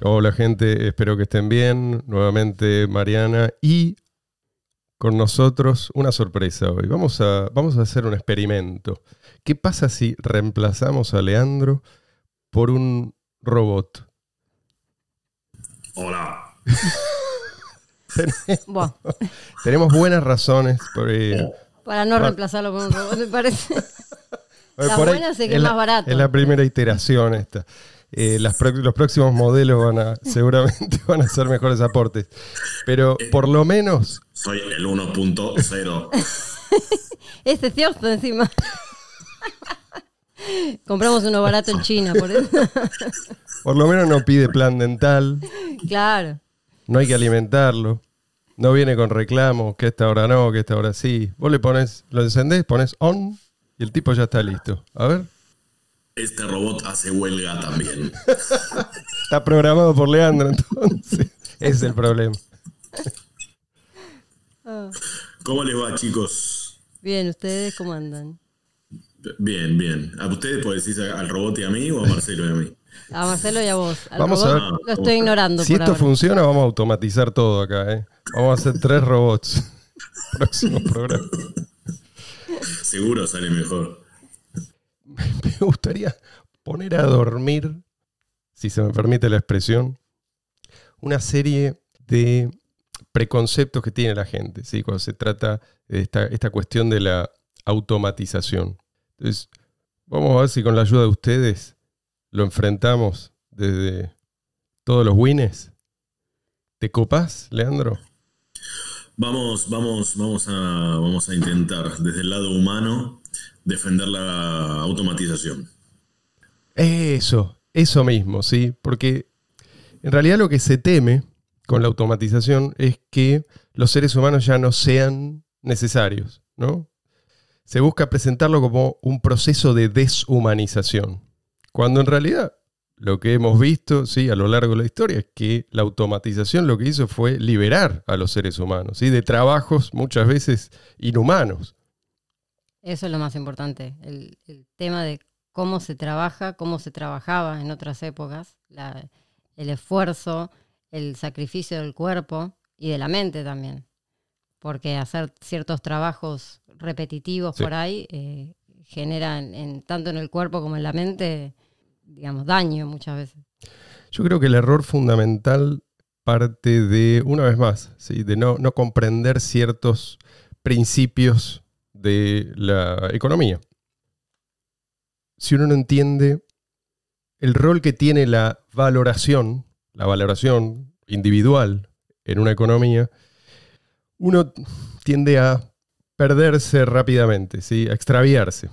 Hola gente, espero que estén bien. Nuevamente Mariana y con nosotros una sorpresa hoy. Vamos a, vamos a hacer un experimento. ¿Qué pasa si reemplazamos a Leandro por un robot? Hola. tenemos, buenas razones eh, para no reemplazarlo por un robot, me parece. es la primera iteración esta. Eh, los próximos modelos van a, seguramente van a ser mejores aportes. Pero eh, por lo menos. Soy el 1.0. Este es cierto encima. Compramos uno barato en China, por eso. Por lo menos no pide plan dental. Claro. No hay que alimentarlo. No viene con reclamos, que esta hora no, que esta hora sí. Vos le pones, lo encendés, pones on y el tipo ya está listo. A ver. Este robot hace huelga también. está programado por Leandro, entonces. es el problema. ¿Cómo les va, chicos? Bien, ¿ustedes cómo andan? Bien, bien. ¿A ustedes podéis decir al robot y a mí o a Marcelo y a mí? A Marcelo y a vos. vamos a ver. Lo estoy ignorando. Si esto funciona, vamos a automatizar todo acá. ¿eh? Vamos a hacer tres robots. Próximo programa. Seguro sale mejor. Me gustaría poner a dormir, si se me permite la expresión, una serie de preconceptos que tiene la gente, ¿sí? cuando se trata de esta, cuestión de la automatización. Entonces, vamos a ver si con la ayuda de ustedes lo enfrentamos desde todos los wines. ¿Te copás, Leandro? Vamos, vamos, vamos, a, vamos a intentar desde el lado humano defender la automatización. Eso, eso mismo, sí, porque en realidad lo que se teme con la automatización es que los seres humanos ya no sean necesarios, ¿no? Se busca presentarlo como un proceso de deshumanización, cuando en realidad lo que hemos visto ¿sí? a lo largo de la historia es que la automatización lo que hizo fue liberar a los seres humanos ¿sí? de trabajos muchas veces inhumanos. Eso es lo más importante, el, tema de cómo se trabaja, cómo se trabajaba en otras épocas, el esfuerzo, el sacrificio del cuerpo y de la mente también, porque hacer ciertos trabajos repetitivos por ahí eh, generan tanto en el cuerpo como en la mente digamos, daño muchas veces. Yo creo que el error fundamental parte de, una vez más, de no, comprender ciertos principios de la economía. Si uno no entiende el rol que tiene la valoración, la valoración individual en una economía, uno tiende a perderse rápidamente, ¿sí? a extraviarse.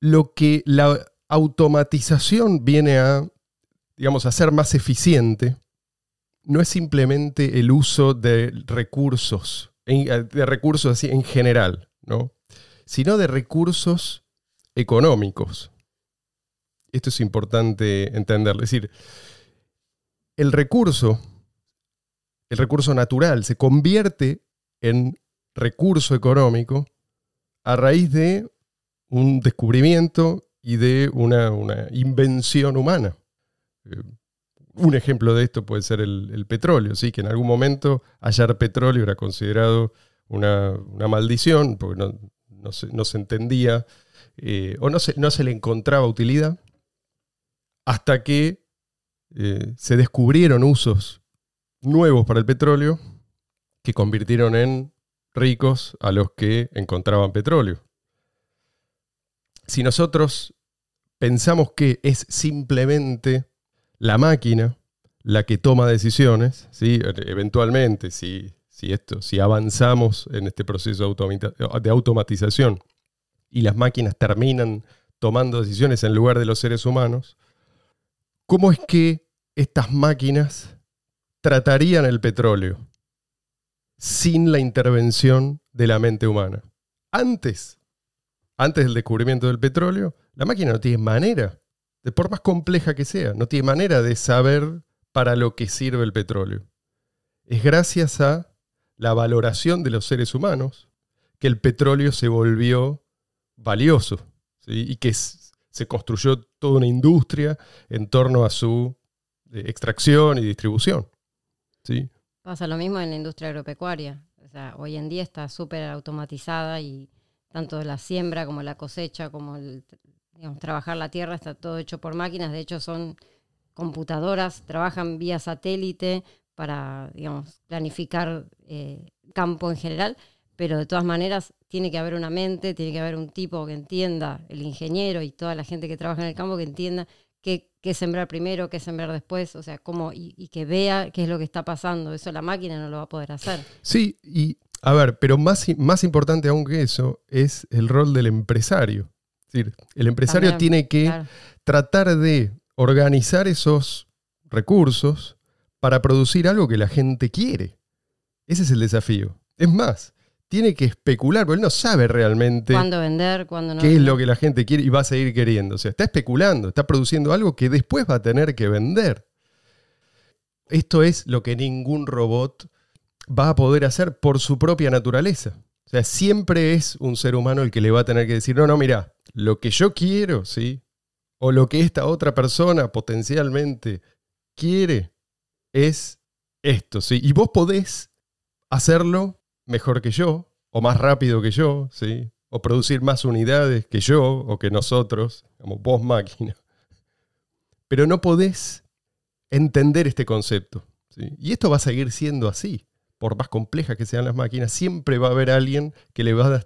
Lo que la automatización viene a, digamos, a ser más eficiente, no es simplemente el uso de recursos, eh, de recursos así en general, ¿no? sino de recursos económicos. Esto es importante entender. Es decir, el recurso, el recurso natural, se convierte en recurso económico a raíz de un descubrimiento y de una, invención humana. Eh, un ejemplo de esto puede ser el, petróleo, ¿sí? que en algún momento hallar petróleo era considerado una, maldición, porque no, se, entendía eh, o no se, no le encontraba utilidad, hasta que eh, se descubrieron usos nuevos para el petróleo que convirtieron en ricos a los que encontraban petróleo. Si nosotros pensamos que es simplemente la máquina la que toma decisiones, ¿sí? eventualmente, si, si, esto, si avanzamos en este proceso de automatización y las máquinas terminan tomando decisiones en lugar de los seres humanos, ¿cómo es que estas máquinas tratarían el petróleo sin la intervención de la mente humana? Antes, antes del descubrimiento del petróleo, la máquina no tiene manera, de por más compleja que sea, no tiene manera de saber para lo que sirve el petróleo. Es gracias a la valoración de los seres humanos que el petróleo se volvió valioso y que se construyó toda una industria en torno a su eh, extracción y distribución. ¿sí? Pasa lo mismo en la industria agropecuaria. O sea, hoy en día está súper automatizada y tanto la siembra como la cosecha, como el trabajar la Tierra, está todo hecho por máquinas, de hecho son computadoras, trabajan vía satélite para, digamos, planificar eh, campo en general, pero de todas maneras tiene que haber una mente, tiene que haber un tipo que entienda, el ingeniero y toda la gente que trabaja en el campo que entienda qué, qué sembrar primero, qué sembrar después, o sea, cómo, y, y, que vea qué es lo que está pasando. Eso la máquina no lo va a poder hacer. Sí, y a ver, pero más, más importante aún que eso es el rol del empresario el empresario tiene que tratar de organizar esos recursos para producir algo que la gente quiere. Ese es el desafío. Es más, tiene que especular, porque él no sabe realmente vender, no. ¿Qué es lo que la gente quiere y va a seguir queriendo? O sea, está especulando, está produciendo algo que después va a tener que vender. Esto es lo que ningún robot va a poder hacer por su propia naturaleza. O sea, siempre es un ser humano el que le va a tener que decir, no, no, mira, lo que yo quiero, ¿sí? O lo que esta otra persona potencialmente quiere es esto, ¿sí? Y vos podés hacerlo mejor que yo, o más rápido que yo, ¿sí? O producir más unidades que yo o que nosotros, como vos máquina. Pero no podés entender este concepto. ¿sí? Y esto va a seguir siendo así. Por más complejas que sean las máquinas, siempre va a haber alguien que le va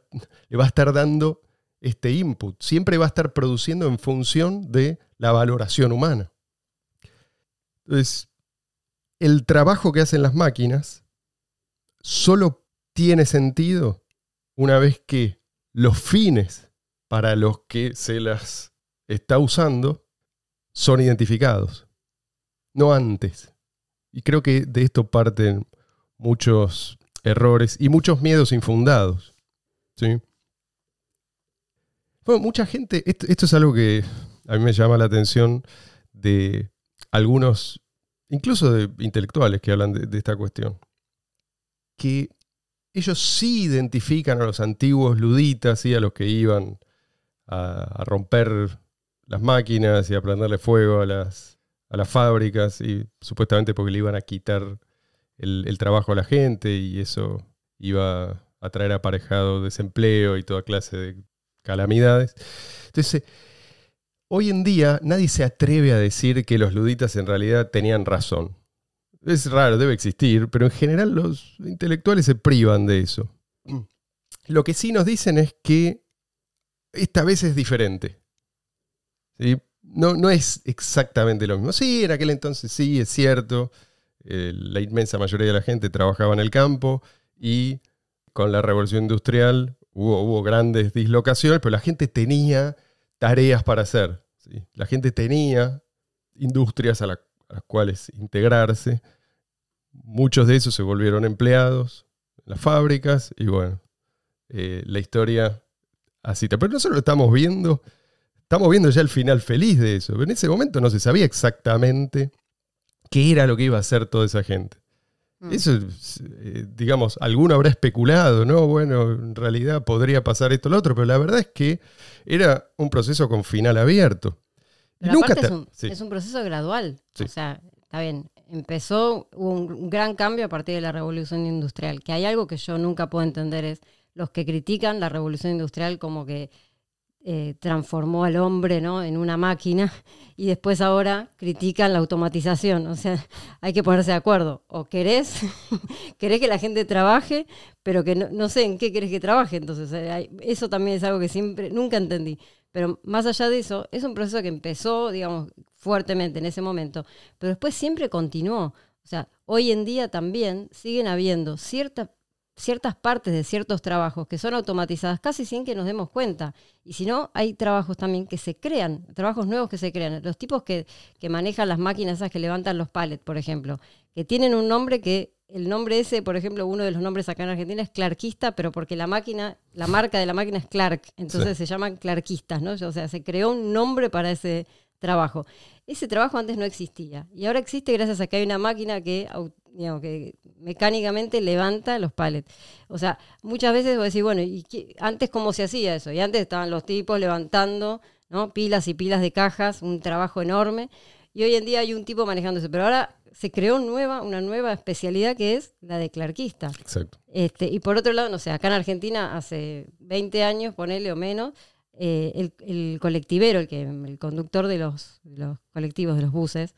le va a estar dando este input, siempre va a estar produciendo en función de la valoración humana. Entonces, el trabajo que hacen las máquinas solo tiene sentido una vez que los fines para los que se las está usando son identificados, no antes. Y creo que de esto parten muchos errores y muchos miedos infundados. ¿sí? Bueno, mucha gente, esto, es algo que a mí me llama la atención de algunos, incluso de intelectuales que hablan de, esta cuestión, que ellos sí identifican a los antiguos luditas y a los que iban a, romper las máquinas y a prenderle fuego a las, a las fábricas y supuestamente porque le iban a quitar el trabajo a la gente y eso iba a traer aparejado desempleo y toda clase de calamidades. Entonces, hoy en día nadie se atreve a decir que los luditas en realidad tenían razón. Es raro, debe existir, pero en general los intelectuales se privan de eso. Mm. Lo que sí nos dicen es que esta vez es diferente. No, no es exactamente lo mismo. Sí, en aquel entonces sí, es cierto. Eh, la inmensa mayoría de la gente trabajaba en el campo y con la revolución industrial Hubo, grandes dislocaciones, pero la gente tenía tareas para hacer. La gente tenía industrias a, las cuales integrarse. Muchos de esos se volvieron empleados en las fábricas y bueno, eh, la historia así Pero no lo estamos viendo, estamos viendo ya el final feliz de eso. en ese momento no se sabía exactamente qué era lo que iba a hacer toda esa gente. Mm. Eso, eh, digamos, alguno habrá especulado, ¿no? Bueno, en realidad podría pasar esto o lo otro, pero la verdad es que era un proceso con final abierto. Nunca es, un, proceso gradual. O sea, está bien, empezó un gran cambio a partir de la revolución industrial, que hay algo que yo nunca puedo entender es los que critican la revolución industrial como que eh, transformó al hombre ¿no? en una máquina y después ahora critican la automatización. O sea, hay que ponerse de acuerdo. O querés, querés que la gente trabaje, pero que no, sé en qué querés que trabaje. Entonces, eh, eso también es algo que siempre, nunca entendí. Pero más allá de eso, es un proceso que empezó, digamos, fuertemente en ese momento, pero después siempre continuó. O sea, hoy en día también siguen habiendo ciertas ciertas partes de ciertos trabajos que son automatizadas casi sin que nos demos cuenta. Y si no, hay trabajos también que se crean, trabajos nuevos que se crean. Los tipos que, que manejan las máquinas esas que levantan los palets, por ejemplo, que tienen un nombre que el nombre ese, por ejemplo, uno de los nombres acá en Argentina es clarquista, pero porque la máquina, la marca de la máquina es Clark, entonces se llaman clarquistas, ¿no? O sea, se creó un nombre para ese trabajo. Ese trabajo antes no existía y ahora existe gracias a que hay una máquina que digamos, que mecánicamente levanta los palets. O sea, muchas veces vos decís, bueno, ¿y antes cómo se hacía eso? Y antes estaban los tipos levantando ¿no? pilas y pilas de cajas, un trabajo enorme. Y hoy en día hay un tipo manejando eso. Pero ahora se creó nueva, una nueva especialidad que es la de clarquista. Exacto. Este, y por otro lado, no sé, acá en Argentina hace 20 años, ponele o menos, eh, el, colectivero, el, que, el conductor de los, los colectivos, de los buses,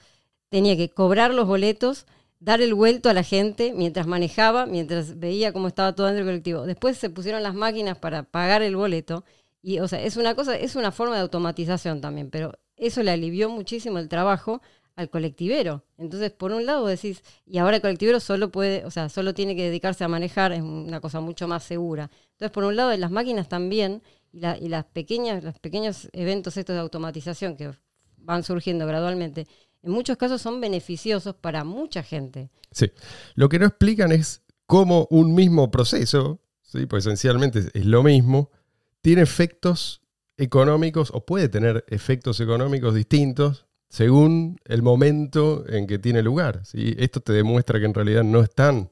tenía que cobrar los boletos dar el vuelto a la gente mientras manejaba, mientras veía cómo estaba todo dentro del colectivo. Después se pusieron las máquinas para pagar el boleto. Y, o sea, es una cosa, es una forma de automatización también, pero eso le alivió muchísimo el trabajo al colectivero. Entonces, por un lado decís, y ahora el colectivero solo puede, o sea, solo tiene que dedicarse a manejar, es una cosa mucho más segura. Entonces, por un lado, las máquinas también, y, y las pequeñas, los pequeños eventos estos de automatización que van surgiendo gradualmente, en muchos casos son beneficiosos para mucha gente. Sí, lo que no explican es cómo un mismo proceso, ¿sí? pues esencialmente es lo mismo, tiene efectos económicos o puede tener efectos económicos distintos según el momento en que tiene lugar. ¿sí? Esto te demuestra que en realidad no están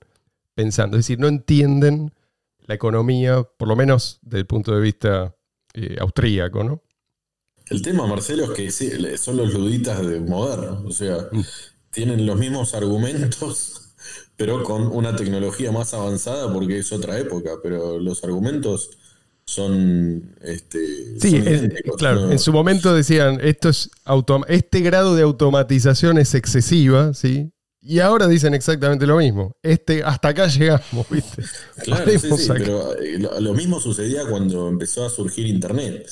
pensando, es decir, no entienden la economía, por lo menos desde el punto de vista eh, austríaco, ¿no? El tema, Marcelo, es que son los luditas de moderno. O sea, mm. tienen los mismos argumentos, pero con una tecnología más avanzada porque es otra época. Pero los argumentos son. Este, sí, claro. En su momento decían: esto es este grado de automatización es excesiva, ¿sí? Y ahora dicen exactamente lo mismo. Este, hasta acá llegamos, ¿viste? Claro, sí, sí, pero eh, lo mismo sucedía cuando empezó a surgir Internet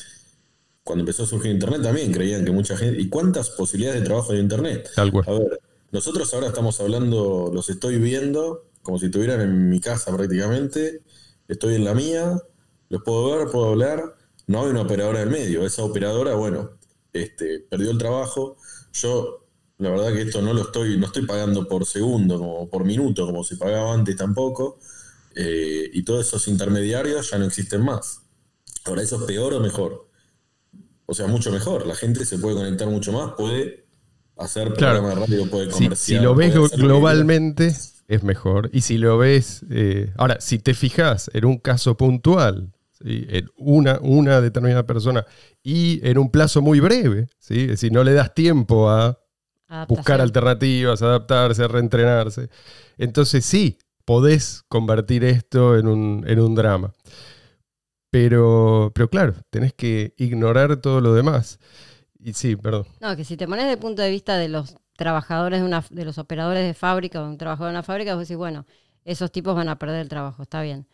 cuando empezó a surgir Internet también creían que mucha gente. ¿Y cuántas posibilidades de trabajo en Internet? Tal A ver, nosotros ahora estamos hablando, los estoy viendo como si estuvieran en mi casa prácticamente. Estoy en la mía, los puedo ver, puedo hablar. No hay una operadora en medio. Esa operadora, bueno, este, perdió el trabajo. Yo, la verdad que esto no lo estoy, no estoy pagando por segundo, como por minuto, como se pagaba antes tampoco. Eh, y todos esos intermediarios ya no existen más. Ahora, ¿eso es peor o mejor? o sea, mucho mejor. La gente se puede conectar mucho más, puede hacer claro. más rápido, puede comerciar. Si, lo ves globalmente, es mejor. Y si lo ves. Eh, ahora, si te fijas en un caso puntual, en una, una determinada persona, y en un plazo muy breve, ¿sí? no le das tiempo a buscar alternativas, adaptarse, reentrenarse. Entonces, sí, podés convertir esto en un, en un drama. Pero, pero claro, tenés que ignorar todo lo demás. Y sí, perdón. No, que si te pones de punto de vista de los trabajadores, de, una, de los operadores de fábrica o de un trabajador de una fábrica, vos decís, bueno, esos tipos van a perder el trabajo, está bien.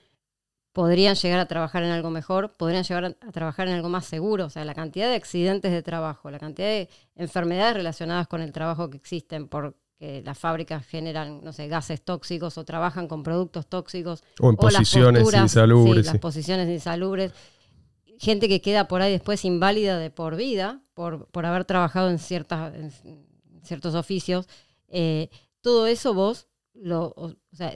Podrían llegar a trabajar en algo mejor, podrían llegar a trabajar en algo más seguro. O sea, la cantidad de accidentes de trabajo, la cantidad de enfermedades relacionadas con el trabajo que existen por que las fábricas generan, no sé, gases tóxicos o trabajan con productos tóxicos. O en posiciones insalubres. Sí, las posiciones insalubres. Gente que queda por ahí después inválida de por vida por, por haber trabajado en, ciertas, ciertos oficios. Eh, todo eso vos, lo,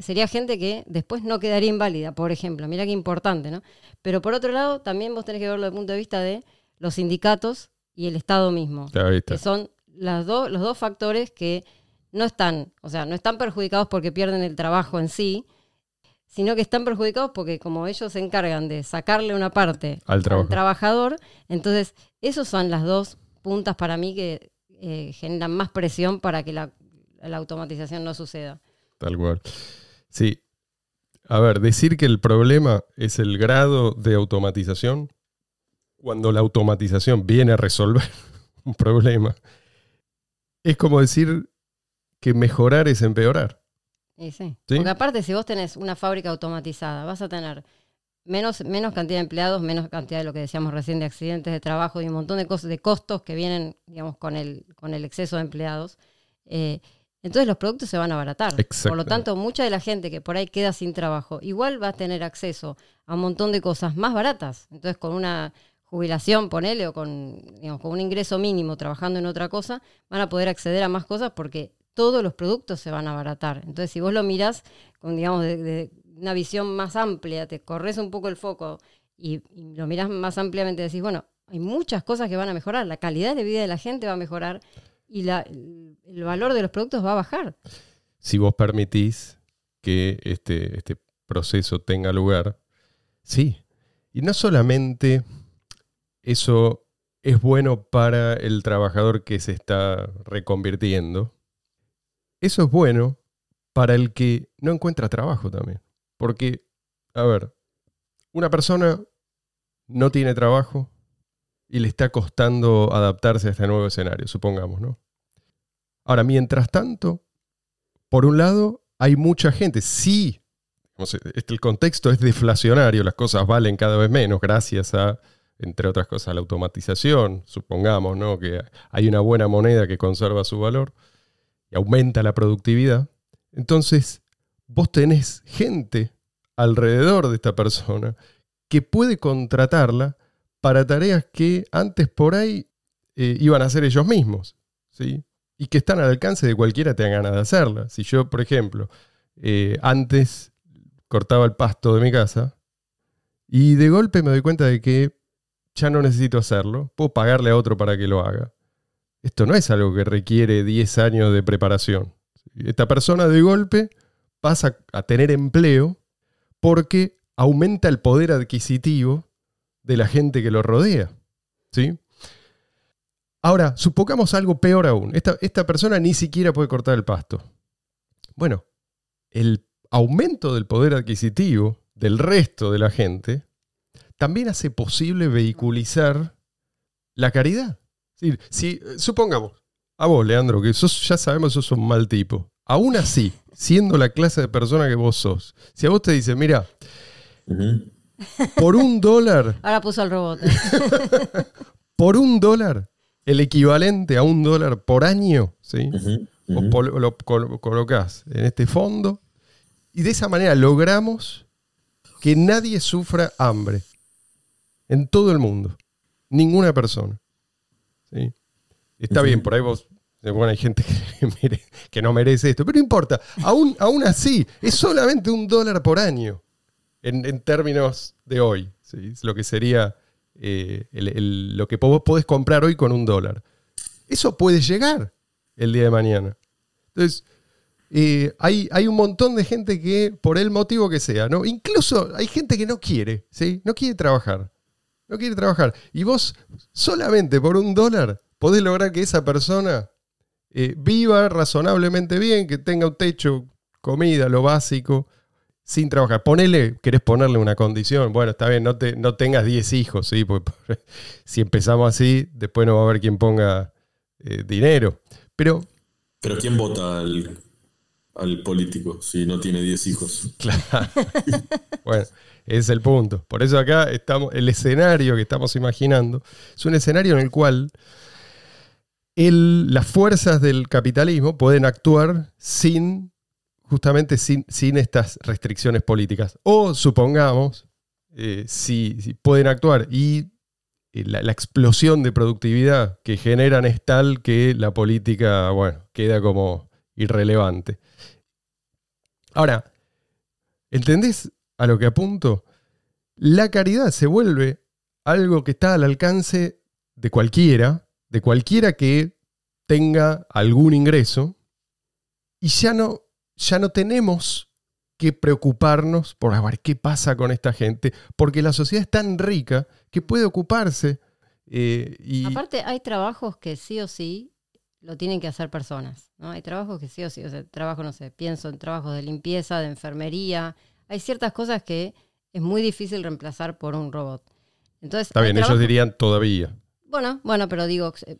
sería gente que después no quedaría inválida, por ejemplo. Mira qué importante, ¿no? Pero por otro lado, también vos tenés que verlo desde el punto de vista de los sindicatos y el Estado mismo. Que son las los dos factores que no están, o sea, no están perjudicados porque pierden el trabajo en sí, sino que están perjudicados porque como ellos se encargan de sacarle una parte al, trabajador, entonces esos son las dos puntas para mí que eh, generan más presión para que la, la automatización no suceda. Tal cual. Sí. A ver, decir que el problema es el grado de automatización, cuando la automatización viene a resolver un problema, es como decir que mejorar es empeorar. sí. Porque aparte, si vos tenés una fábrica automatizada, vas a tener menos, menos cantidad de empleados, menos cantidad de lo que decíamos recién de accidentes de trabajo y un montón de cosas, de costos que vienen, digamos, con el, con el exceso de empleados. Eh, entonces los productos se van a abaratar. Por lo tanto, mucha de la gente que por ahí queda sin trabajo, igual va a tener acceso a un montón de cosas más baratas. Entonces, con una jubilación, ponele, o con un ingreso mínimo trabajando en otra cosa, van a poder acceder a más cosas porque todos los productos se van a abaratar. Entonces, si vos lo mirás con, digamos, de, una visión más amplia, te corres un poco el foco y, lo mirás más ampliamente, decís, bueno, hay muchas cosas que van a mejorar, la calidad de vida de la gente va a mejorar y el, valor de los productos va a bajar. Si vos permitís que este, este proceso tenga lugar, sí. Y no solamente eso es bueno para el trabajador que se está reconvirtiendo, eso es bueno para el que no encuentra trabajo también. Porque, a ver, una persona no tiene trabajo y le está costando adaptarse a este nuevo escenario, supongamos, ¿no? Ahora, mientras tanto, por un lado, hay mucha gente, sí, este, el contexto es deflacionario, las cosas valen cada vez menos gracias a, entre otras cosas, la automatización, supongamos, ¿no? Que hay una buena moneda que conserva su valor aumenta la productividad, entonces vos tenés gente alrededor de esta persona que puede contratarla para tareas que antes por ahí eh, iban a hacer ellos mismos, ¿sí? Y que están al alcance de cualquiera que tenga ganas de hacerla. Si yo, por ejemplo, eh, antes cortaba el pasto de mi casa y de golpe me doy cuenta de que ya no necesito hacerlo, puedo pagarle a otro para que lo haga. Esto no es algo que requiere 10 años de preparación. Esta persona de golpe pasa a tener empleo porque aumenta el poder adquisitivo de la gente que lo rodea. ¿sí? Ahora, supongamos algo peor aún. Esta, esta persona ni siquiera puede cortar el pasto. Bueno, el aumento del poder adquisitivo del resto de la gente también hace posible vehiculizar la caridad. Si eh, supongamos, a vos, Leandro, que sos, ya sabemos que sos un mal tipo. Aún así, siendo la clase de persona que vos sos, si a vos te dicen, mira, por un dólar. Ahora puso el robot. Eh. por un dólar, el equivalente a un dólar por año, ¿sí? lo colocás en este fondo y de esa manera logramos que nadie sufra hambre en todo el mundo, ninguna persona. Está bien, por ahí vos. Bueno, hay gente que, no merece esto, pero no importa. Aún, así, es solamente un dólar por año en, términos de hoy. Es lo que sería eh, lo que vos podés comprar hoy con un dólar. Eso puede llegar el día de mañana. Entonces, eh, hay, hay, un montón de gente que, por el motivo que sea, ¿no? Incluso hay gente que no quiere, No quiere trabajar no quiere trabajar. Y vos solamente por un dólar podés lograr que esa persona eh, viva razonablemente bien, que tenga un techo, comida, lo básico, sin trabajar. Ponele, querés ponerle una condición. Bueno, está bien, no, te, no tengas 10 hijos, ¿sí? Porque, pues, si empezamos así, después no va a haber quien ponga eh, dinero. Pero. Pero ¿quién vota al, al político si no tiene 10 hijos? Claro. bueno. Es el punto. Por eso acá estamos, el escenario que estamos imaginando es un escenario en el cual las fuerzas del capitalismo pueden actuar sin, justamente sin, estas restricciones políticas. O supongamos, eh, si, pueden actuar y eh, la, la, explosión de productividad que generan es tal que la política, bueno, queda como irrelevante. Ahora, ¿entendés a lo que apunto, la caridad se vuelve algo que está al alcance de cualquiera, de cualquiera que tenga algún ingreso, y ya no, ya no tenemos que preocuparnos por a ver qué pasa con esta gente, porque la sociedad es tan rica que puede ocuparse. Eh, y... Aparte, hay trabajos que sí o sí lo tienen que hacer personas, ¿no? Hay trabajos que sí o sí, o sea, trabajo, no sé, pienso en trabajos de limpieza, de enfermería, hay ciertas cosas que es muy difícil reemplazar por un robot. Entonces, Está bien, ellos dirían todavía. Bueno, bueno, pero digo, eh,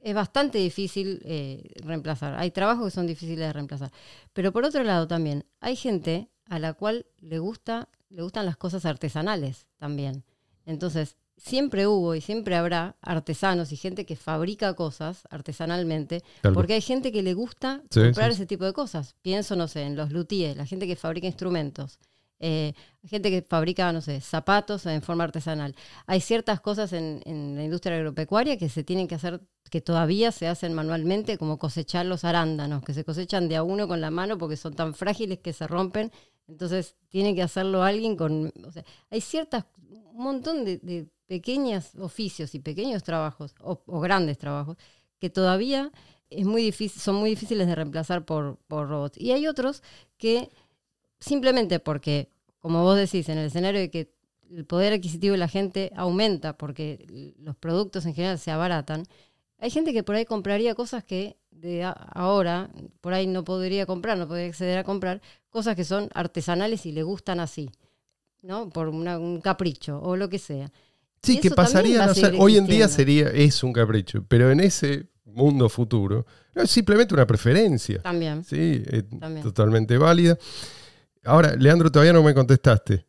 es bastante difícil eh, reemplazar. Hay trabajos que son difíciles de reemplazar. Pero por otro lado también, hay gente a la cual le, gusta, le gustan las cosas artesanales también. Entonces, siempre hubo y siempre habrá artesanos y gente que fabrica cosas artesanalmente, porque hay gente que le gusta comprar ese tipo de cosas. Pienso, no sé, en los luthiers, la gente que fabrica instrumentos. Eh, gente que fabrica, no sé, zapatos en forma artesanal. Hay ciertas cosas en, la industria agropecuaria que se tienen que hacer, que todavía se hacen manualmente, como cosechar los arándanos, que se cosechan de a uno con la mano porque son tan frágiles que se rompen. Entonces tiene que hacerlo alguien con... hay ciertas, un montón de pequeños oficios y pequeños trabajos o, grandes trabajos que todavía es muy difícil, son muy difíciles de reemplazar por, por robots. Y hay otros que simplemente porque, como vos decís, en el escenario de que el poder adquisitivo de la gente aumenta porque los productos en general se abaratan, hay gente que por ahí compraría cosas que de ahora por ahí no podría comprar, no podría acceder a comprar, cosas que son artesanales y le gustan así, ¿no? Por un capricho o lo que sea. Sí, que pasaría hoy en día sería, es un capricho, pero en ese mundo futuro, es simplemente una preferencia. También. Sí, totalmente válida. Ahora, Leandro, todavía no me contestaste.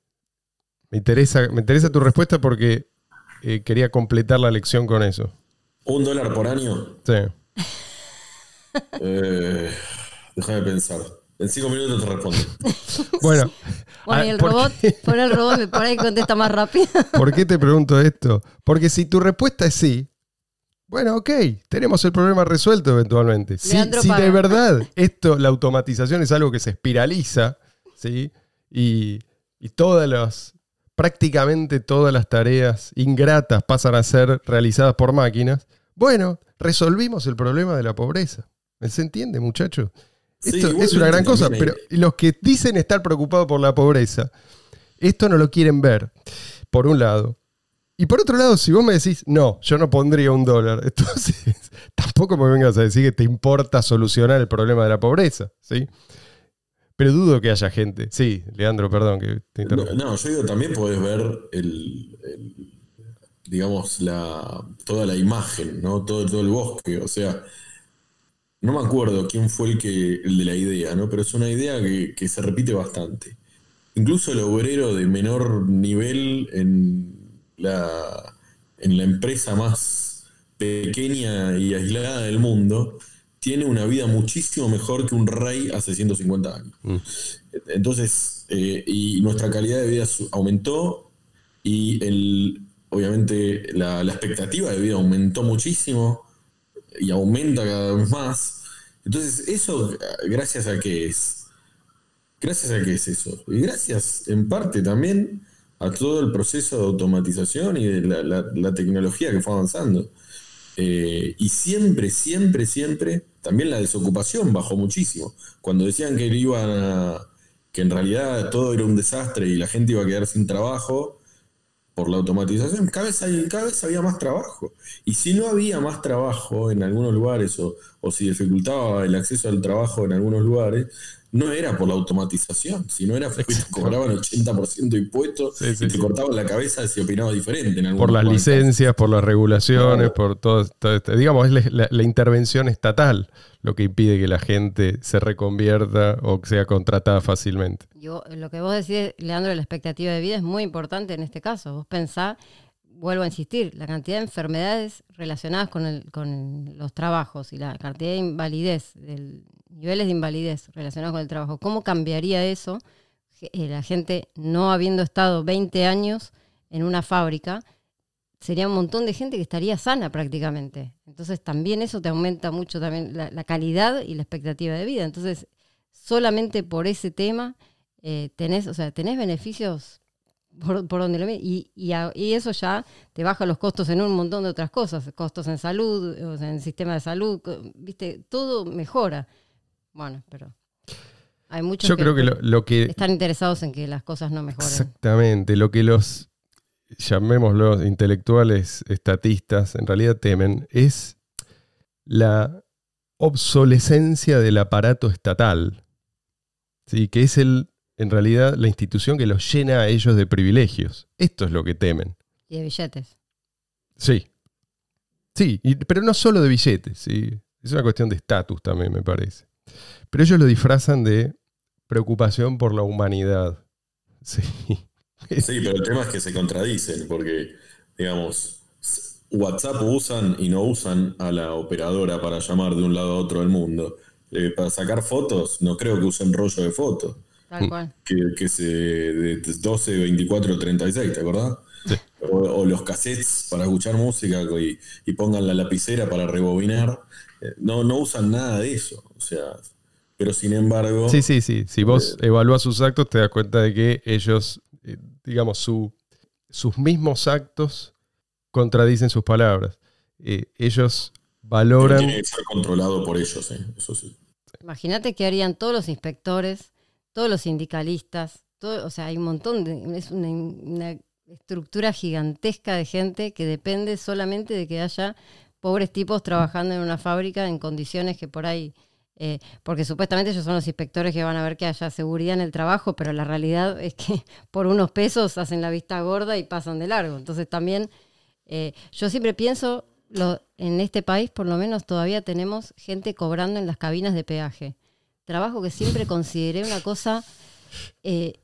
Me interesa, me interesa tu respuesta porque eh, quería completar la lección con eso. ¿Un dólar por año? Sí. Eh, déjame pensar. En cinco minutos te respondo. bueno. Ah, y el robot, por el robot ahí contesta más rápido. ¿Por qué te pregunto esto? Porque si tu respuesta es sí, bueno, ok, tenemos el problema resuelto eventualmente. Si, de verdad esto, la automatización es algo que se espiraliza, ¿sí? Y, todas las, prácticamente todas las tareas ingratas pasan a ser realizadas por máquinas, bueno, resolvimos el problema de la pobreza. ¿Se entiende, muchachos? Esto es una gran cosa, pero los que dicen estar preocupados por la pobreza, esto no lo quieren ver, por un lado. Y por otro lado, si vos me decís, no, yo no pondría un dólar, entonces tampoco me vengas a decir que te importa solucionar el problema de la pobreza, ¿sí? Pero dudo que haya gente. Sí, Leandro, perdón que te interrumpa. No, yo digo, también podés ver el, digamos, la, toda la imagen, ¿no? todo el bosque, o sea, no me acuerdo quién fue el, que, el de la idea, ¿no? pero es una idea que, se repite bastante. Incluso el obrero de menor nivel en la, en la empresa más pequeña y aislada del mundo tiene una vida muchísimo mejor que un rey hace 150 años. Mm. Entonces, eh, y nuestra calidad de vida aumentó y el, obviamente la expectativa de vida aumentó muchísimo y aumenta cada vez más. Entonces, eso, gracias a qué es. Gracias a qué es eso. Y gracias, en parte, también a todo el proceso de automatización y de la, tecnología que fue avanzando. Eh, y siempre, siempre, siempre, también la desocupación bajó muchísimo. Cuando decían que iban que en realidad todo era un desastre y la gente iba a quedar sin trabajo, por la automatización, cada vez, había más trabajo. Y si no había más trabajo en algunos lugares o, si dificultaba el acceso al trabajo en algunos lugares, no era por la automatización, sino era porque te cobraban 80% de impuestos y te cortaban la cabeza si opinaba diferente. por las licencias, por las regulaciones, por todo, esto. digamos, es la, intervención estatal lo que impide que la gente se reconvierta o sea contratada fácilmente. Yo, lo que vos decís, Leandro, la expectativa de vida es muy importante en este caso. Vos pensás, vuelvo a insistir, la cantidad de enfermedades relacionadas con, con los trabajos y la cantidad de invalidez, de niveles de invalidez relacionados con el trabajo. ¿Cómo cambiaría eso? Eh, la gente no habiendo estado 20 años en una fábrica, sería un montón de gente que estaría sana prácticamente. Entonces también eso te aumenta mucho también la, calidad y la expectativa de vida. Entonces, solamente por ese tema eh, tenés, o sea, tenés beneficios por, por donde lo Y, y, eso ya te baja los costos en un montón de otras cosas, costos en salud, en sistema de salud, viste, todo mejora. Bueno, pero hay muchos Yo creo que, lo, que están interesados en que las cosas no mejoren. Exactamente, lo que los llamémoslos intelectuales estatistas, en realidad temen, es la obsolescencia del aparato estatal, ¿sí? que es el, en realidad la institución que los llena a ellos de privilegios. Esto es lo que temen. Y de billetes. Sí. Sí, pero no solo de billetes, ¿sí? es una cuestión de estatus también, me parece. Pero ellos lo disfrazan de preocupación por la humanidad. Sí. Sí, pero el tema es que se contradicen, porque, digamos, WhatsApp usan y no usan a la operadora para llamar de un lado a otro del mundo. Eh, para sacar fotos, no creo que usen rollo de fotos. Mm. Que, que, se. de 12, 24, 36, ¿te acordás? O, los cassettes para escuchar música y, pongan la lapicera para rebobinar. Eh, no, no usan nada de eso. O sea, pero sin embargo. Sí, sí, sí. Si vos eh, evaluás sus actos, te das cuenta de que ellos digamos, sus mismos actos contradicen sus palabras. Eh, ellos valoran... que controlado por ellos, eh, eso Imagínate qué harían todos los inspectores, todos los sindicalistas, o sea, hay un montón de... Es una estructura gigantesca de gente que depende solamente de que haya pobres tipos trabajando en una fábrica en condiciones que por ahí eh, porque supuestamente ellos son los inspectores que van a ver que haya seguridad en el trabajo, pero la realidad es que por unos pesos hacen la vista gorda y pasan de largo. Entonces también eh, yo siempre pienso, en este país por lo menos todavía tenemos gente cobrando en las cabinas de peaje. Trabajo que siempre consideré una cosa, eh,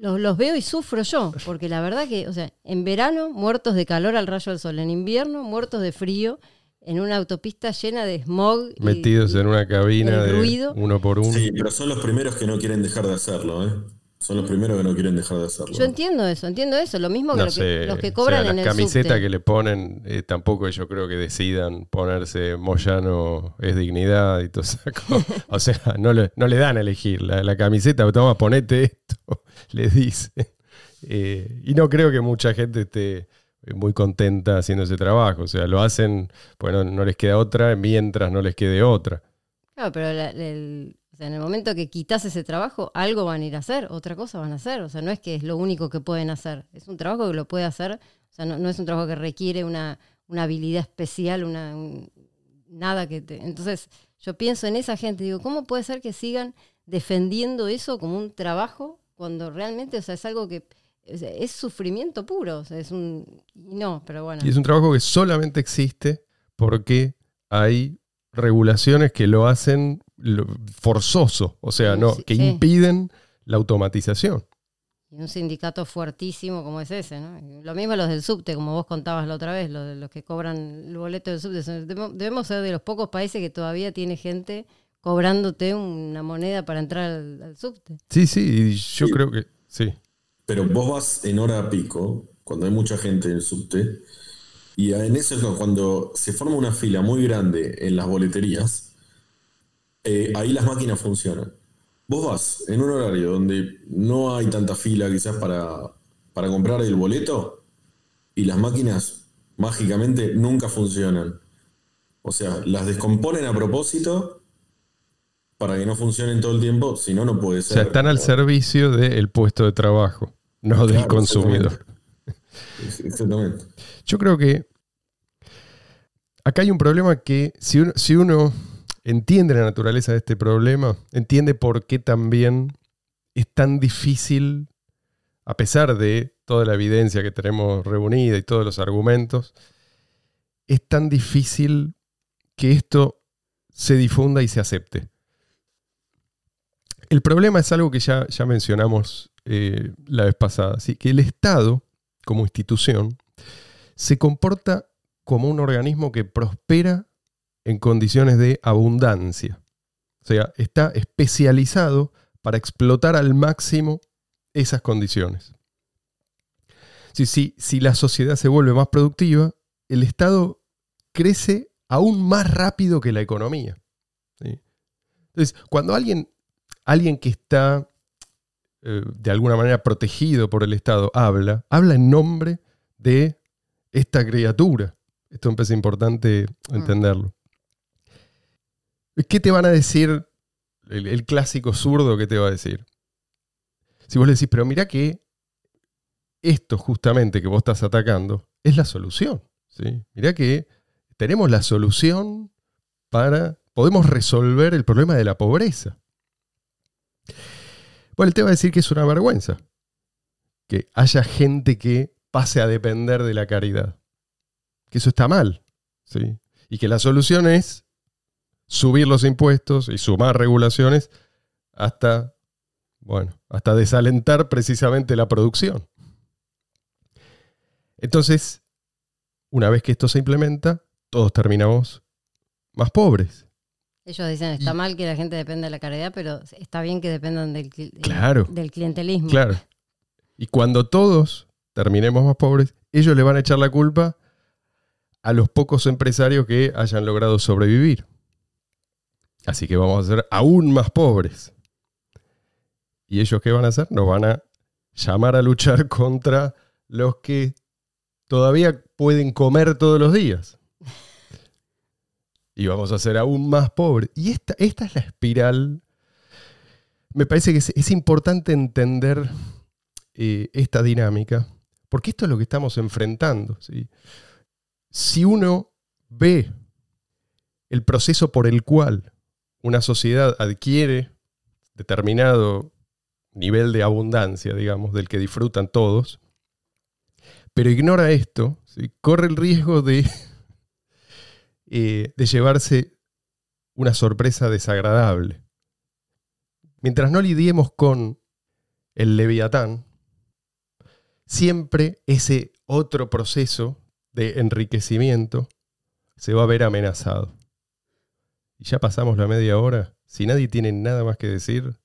los veo y sufro yo, porque la verdad que, o sea, en verano muertos de calor al rayo del sol, en invierno muertos de frío en una autopista llena de smog. Metidos en una cabina de uno por uno. Sí, pero son los primeros que no quieren dejar de hacerlo, ¿eh? Son los primeros que no quieren dejar de hacerlo. Yo entiendo eso, entiendo eso. Lo mismo que, los que cobran en el en las el camiseta que le ponen, eh, tampoco yo creo que decidan ponerse Moyano es dignidad y todo saco. o sea, no le, no le dan a elegir la, camiseta, toma, ponete esto, le dicen. Eh, y no creo que mucha gente esté muy contenta haciendo ese trabajo. O sea, lo hacen, bueno, no les queda otra mientras no les quede otra. Claro, pero en el momento que quitas ese trabajo, algo van a ir a hacer, otra cosa van a hacer. O sea, no es que es lo único que pueden hacer. Es un trabajo que lo puede hacer. O sea, no, es un trabajo que requiere una, habilidad especial, una, nada que Entonces, yo pienso en esa gente. Digo, ¿cómo puede ser que sigan defendiendo eso como un trabajo cuando realmente, o sea, es algo que es, sufrimiento puro. Es un, no, pero bueno. Y es un trabajo que solamente existe porque hay regulaciones que lo hacen forzoso, o sea, no, que impiden la automatización. Y un sindicato fuertísimo como es ese, ¿no? Lo mismo los del subte, como vos contabas la otra vez, los, de los que cobran el boleto del subte. Debemos ser de los pocos países que todavía tiene gente cobrándote una moneda para entrar al, subte. Sí, sí, yo creo que sí. Pero vos vas en hora pico, cuando hay mucha gente en el subte, y en eso es cuando se forma una fila muy grande en las boleterías, eh, ahí las máquinas funcionan. Vos vas en un horario donde no hay tanta fila quizás para, para comprar el boleto y las máquinas mágicamente nunca funcionan. O sea, las descomponen a propósito para que no funcionen todo el tiempo, si no, no puede ser. O sea, están al servicio del puesto de trabajo, no del consumidor. Exactamente. Yo creo que acá hay un problema que si si uno entiende la naturaleza de este problema, entiende por qué también es tan difícil, a pesar de toda la evidencia que tenemos reunida y todos los argumentos, es tan difícil que esto se difunda y se acepte. El problema es algo que ya, mencionamos eh, la vez pasada, ¿sí? que el Estado, como institución, se comporta como un organismo que prospera en condiciones de abundancia. O sea, está especializado para explotar al máximo esas condiciones. Si, si la sociedad se vuelve más productiva, el Estado crece aún más rápido que la economía. Entonces, cuando alguien alguien que está eh, de alguna manera protegido por el Estado habla, habla en nombre de esta criatura. Esto es importante mm. entenderlo. ¿Qué te van a decir el, clásico zurdo que te va a decir? Si vos le decís, pero mira que esto justamente que vos estás atacando es la solución. ¿sí? Mirá que tenemos la solución para, podemos resolver el problema de la pobreza. Bueno, te va a decir que es una vergüenza que haya gente que pase a depender de la caridad. Que eso está mal. ¿sí? Y que la solución es subir los impuestos y sumar regulaciones hasta, bueno, hasta desalentar precisamente la producción. Entonces, una vez que esto se implementa, todos terminamos más pobres. Ellos dicen, está mm. mal que la gente dependa de la caridad, pero está bien que dependan del, del clientelismo. Claro. Y cuando todos terminemos más pobres, ellos le van a echar la culpa a los pocos empresarios que hayan logrado sobrevivir. Así que vamos a ser aún más pobres. ¿Y ellos qué van a hacer? Nos van a llamar a luchar contra los que todavía pueden comer todos los días y vamos a ser aún más pobres. Y esta, esta es la espiral. Me parece que es, importante entender eh, esta dinámica, porque esto es lo que estamos enfrentando. Si uno ve el proceso por el cual una sociedad adquiere determinado nivel de abundancia, digamos, del que disfrutan todos, pero ignora esto, corre el riesgo de eh, de llevarse una sorpresa desagradable. Mientras no lidiemos con el leviatán, siempre ese otro proceso de enriquecimiento se va a ver amenazado. Y ya pasamos la media hora. Si nadie tiene nada más que decir,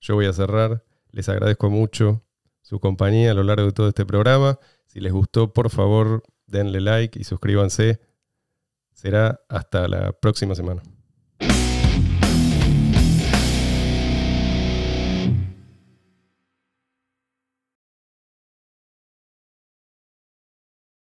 yo voy a cerrar. Les agradezco mucho su compañía a lo largo de todo este programa. Si les gustó, por favor, denle like y suscríbanse. Será hasta la próxima semana.